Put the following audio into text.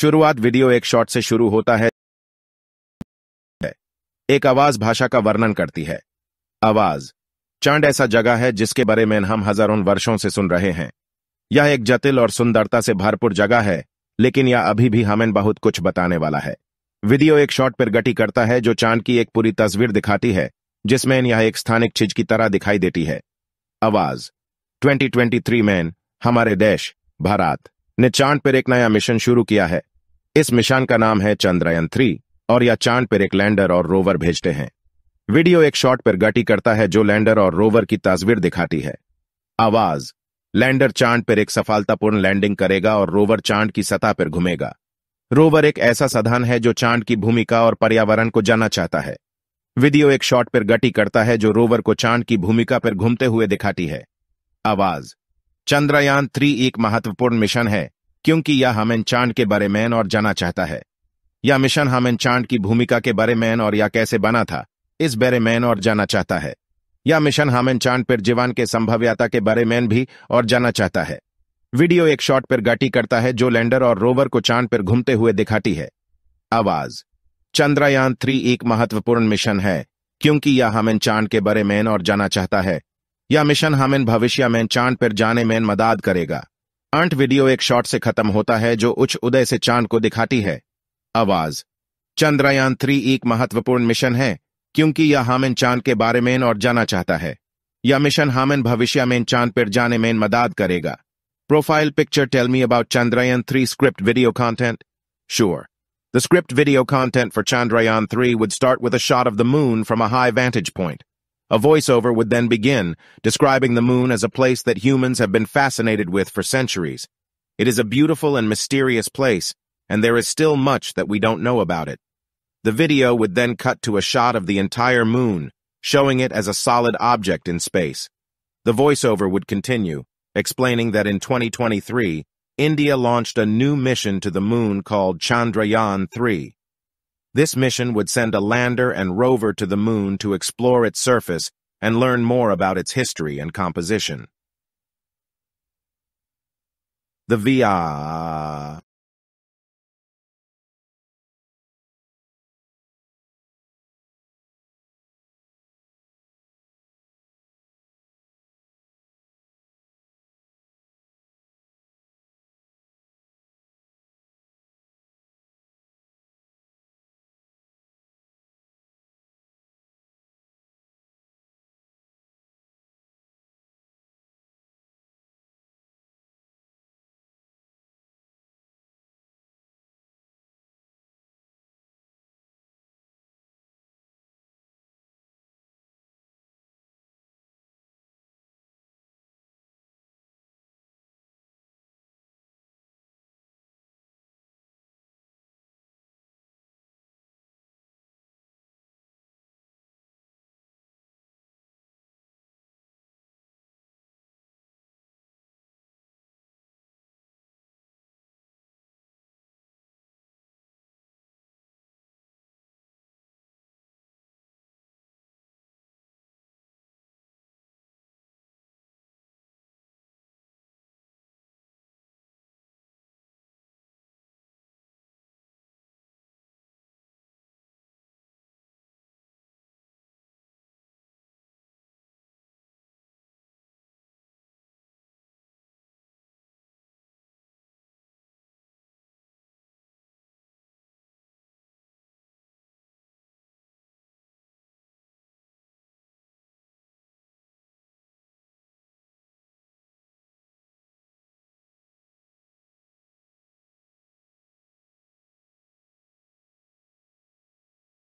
शुरुआत वीडियो एक शॉट से शुरू होता है एक आवाज भाषा का वर्णन करती है आवाज चांद ऐसा जगह है जिसके बारे में हम हजारों वर्षों से सुन रहे हैं यह एक जटिल और सुंदरता से भरपूर जगह है लेकिन यह अभी भी हमें बहुत कुछ बताने वाला है वीडियो एक शॉट पर गति करता है जो चांद की एक पूरी तस्वीर दिखाती है जिसमें यह एक स्थानिक चीज की तरह दिखाई देती है आवाज 2023 में हमारे देश भारत ने चांद पर एक नया मिशन शुरू किया है इस मिशन का नाम है चंद्रयान थ्री और यह चांद पर एक लैंडर और रोवर भेजते हैं वीडियो एक शॉट पर गटी करता है जो लैंडर और रोवर की तस्वीर दिखाती है आवाज लैंडर चांद पर एक सफलतापूर्ण लैंडिंग करेगा और रोवर चांद की सतह पर घूमेगा रोवर एक ऐसा साधन है जो चांद की भूमिका और पर्यावरण को जाना चाहता है वीडियो एक शॉट पर गति करता है जो रोवर को चांद की भूमिका पर घूमते हुए दिखाती है आवाज चंद्रयान थ्री एक महत्वपूर्ण मिशन है क्योंकि यह हमेन चांद के बारे में और जाना चाहता है यह मिशन हमेन चांद की भूमिका के बारे में और यह कैसे बना था इस बारे में और जाना चाहता है यह मिशन हमें चांद पर जीवन के संभव्यता के बारे में भी और जाना चाहता है वीडियो एक शॉट पर गाटी करता है जो लैंडर और रोवर को चांद पर घूमते हुए दिखाती है आवाज चंद्रयान थ्री एक महत्वपूर्ण मिशन है क्योंकि यह हमेन चांद के बारे में और जाना चाहता है यह मिशन इन भविष्य में चांद पर जाने में मदद करेगा अंट वीडियो एक शॉट से खत्म होता है जो उच्च उदय से चांद को दिखाती है आवाज चंद्रयान थ्री एक महत्वपूर्ण मिशन है क्योंकि यह हामिन चांद के बारे में और जाना चाहता है यह मिशन हामिन भविष्य में चांद पर जाने में मदद करेगा profile picture tell me about Chandrayaan three script video content sure The script video content for Chandrayaan 3 would start with a shot of the moon from a high vantage point. A voiceover would then begin, describing the moon as a place that humans have been fascinated with for centuries. It is a beautiful and mysterious place, and there is still much that we don't know about it. The video would then cut to a shot of the entire moon, showing it as a solid object in space. The voiceover would continue, explaining that in 2023, India launched a new mission to the moon called Chandrayaan-3. This mission would send a lander and rover to the moon to explore its surface and learn more about its history and composition. The VIA